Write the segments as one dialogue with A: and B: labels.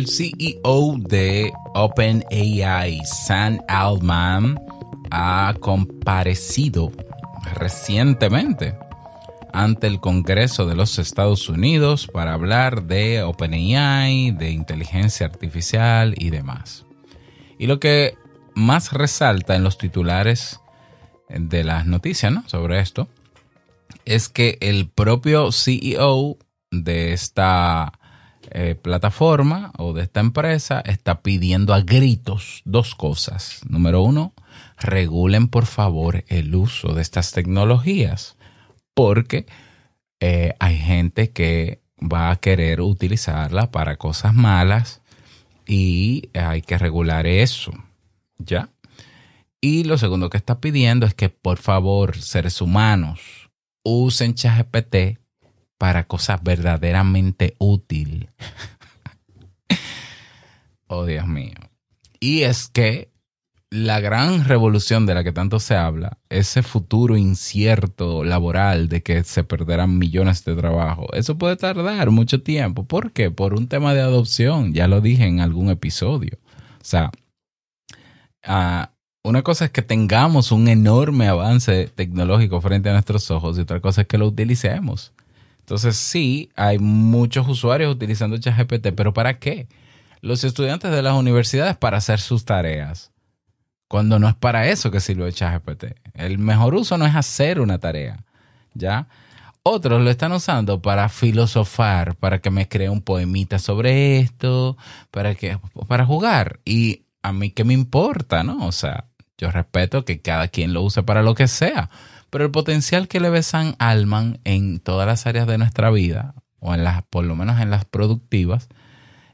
A: el CEO de OpenAI, Sam Altman, ha comparecido recientemente ante el Congreso de los Estados Unidos para hablar de OpenAI, de inteligencia artificial y demás. Y lo que más resalta en los titulares de las noticias sobre esto es que el propio CEO de esta eh, plataforma o de esta empresa está pidiendo a gritos dos cosas. Número uno, regulen por favor el uso de estas tecnologías porque eh, hay gente que va a querer utilizarla para cosas malas y hay que regular eso. ¿Ya? Y lo segundo que está pidiendo es que por favor, seres humanos, usen ChatGPT para cosas verdaderamente útil. oh, Dios mío. Y es que la gran revolución de la que tanto se habla, ese futuro incierto laboral de que se perderán millones de trabajo, eso puede tardar mucho tiempo. ¿Por qué? Por un tema de adopción, ya lo dije en algún episodio. O sea, ah, una cosa es que tengamos un enorme avance tecnológico frente a nuestros ojos y otra cosa es que lo utilicemos. Entonces sí, hay muchos usuarios utilizando ChatGPT, pero ¿para qué? Los estudiantes de las universidades para hacer sus tareas, cuando no es para eso que sirve ChatGPT. El mejor uso no es hacer una tarea, ¿ya? Otros lo están usando para filosofar, para que me cree un poemita sobre esto, para que para jugar y a mí qué me importa, ¿no? O sea, yo respeto que cada quien lo use para lo que sea, pero el potencial que le besan Alman en todas las áreas de nuestra vida, o en las, por lo menos en las productivas,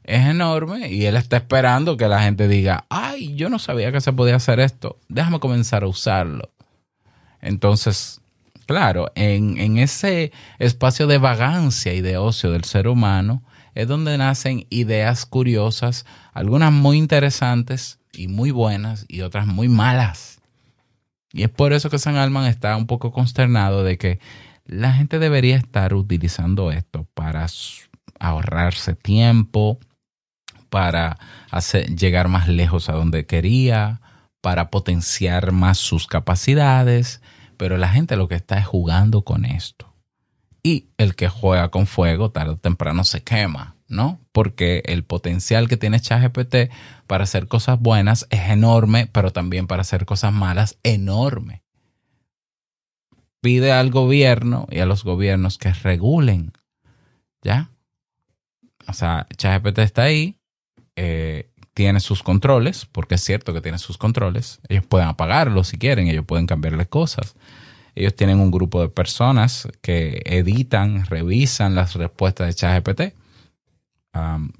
A: es enorme y él está esperando que la gente diga, ay, yo no sabía que se podía hacer esto, déjame comenzar a usarlo. Entonces, claro, en, en ese espacio de vagancia y de ocio del ser humano es donde nacen ideas curiosas, algunas muy interesantes y muy buenas y otras muy malas y es por eso que San Alman está un poco consternado de que la gente debería estar utilizando esto para ahorrarse tiempo, para llegar más lejos a donde quería, para potenciar más sus capacidades, pero la gente lo que está es jugando con esto. Y el que juega con fuego tarde o temprano se quema, ¿no? porque el potencial que tiene ChatGPT para hacer cosas buenas es enorme, pero también para hacer cosas malas enorme. Pide al gobierno y a los gobiernos que regulen, ¿ya? O sea, ChatGPT está ahí, eh, tiene sus controles, porque es cierto que tiene sus controles. Ellos pueden apagarlo si quieren, ellos pueden cambiarle cosas. Ellos tienen un grupo de personas que editan, revisan las respuestas de ChatGPT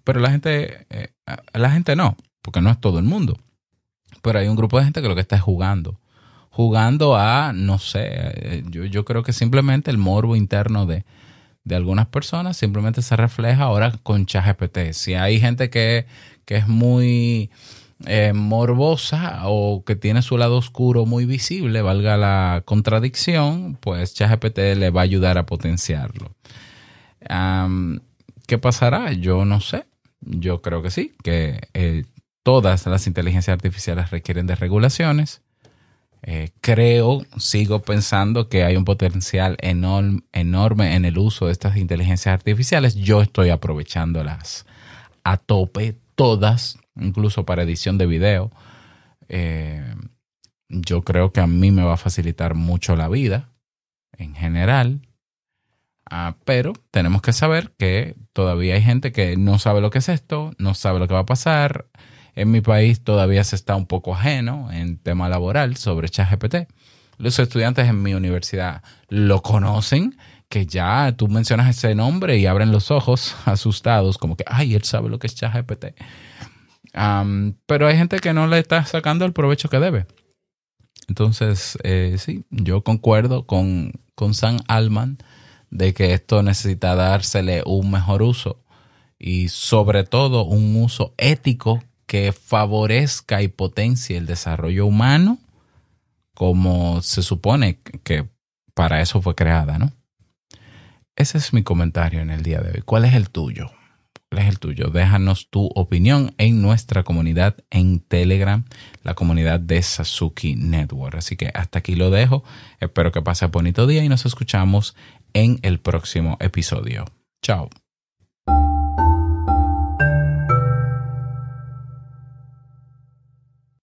A: pero la gente, eh, la gente no, porque no es todo el mundo. Pero hay un grupo de gente que lo que está es jugando. Jugando a, no sé, eh, yo, creo que simplemente el morbo interno de, algunas personas simplemente se refleja ahora con ChatGPT. Si hay gente que, es muy eh, morbosa o que tiene su lado oscuro muy visible, valga la contradicción, pues ChatGPT le va a ayudar a potenciarlo. ¿Qué pasará? Yo no sé. Yo creo que sí, que eh, todas las inteligencias artificiales requieren de regulaciones. Eh, creo, sigo pensando que hay un potencial enorme en el uso de estas inteligencias artificiales. Yo estoy aprovechándolas a tope, todas, incluso para edición de video. Eh, yo creo que a mí me va a facilitar mucho la vida en general. Ah, pero tenemos que saber que todavía hay gente que no sabe lo que es esto, no sabe lo que va a pasar. En mi país todavía se está un poco ajeno en tema laboral sobre ChatGPT. Los estudiantes en mi universidad lo conocen, que ya tú mencionas ese nombre y abren los ojos asustados, como que, ay, él sabe lo que es ChatGPT. pero hay gente que no le está sacando el provecho que debe. Entonces, eh, sí, yo concuerdo con, con Sam Alman de que esto necesita dársele un mejor uso y sobre todo un uso ético que favorezca y potencie el desarrollo humano como se supone que para eso fue creada, ¿no? Ese es mi comentario en el día de hoy. ¿Cuál es el tuyo? es el tuyo? Déjanos tu opinión en nuestra comunidad en Telegram, la comunidad de Sasuki Network. Así que hasta aquí lo dejo. Espero que pases bonito día y nos escuchamos en el próximo episodio. Chao.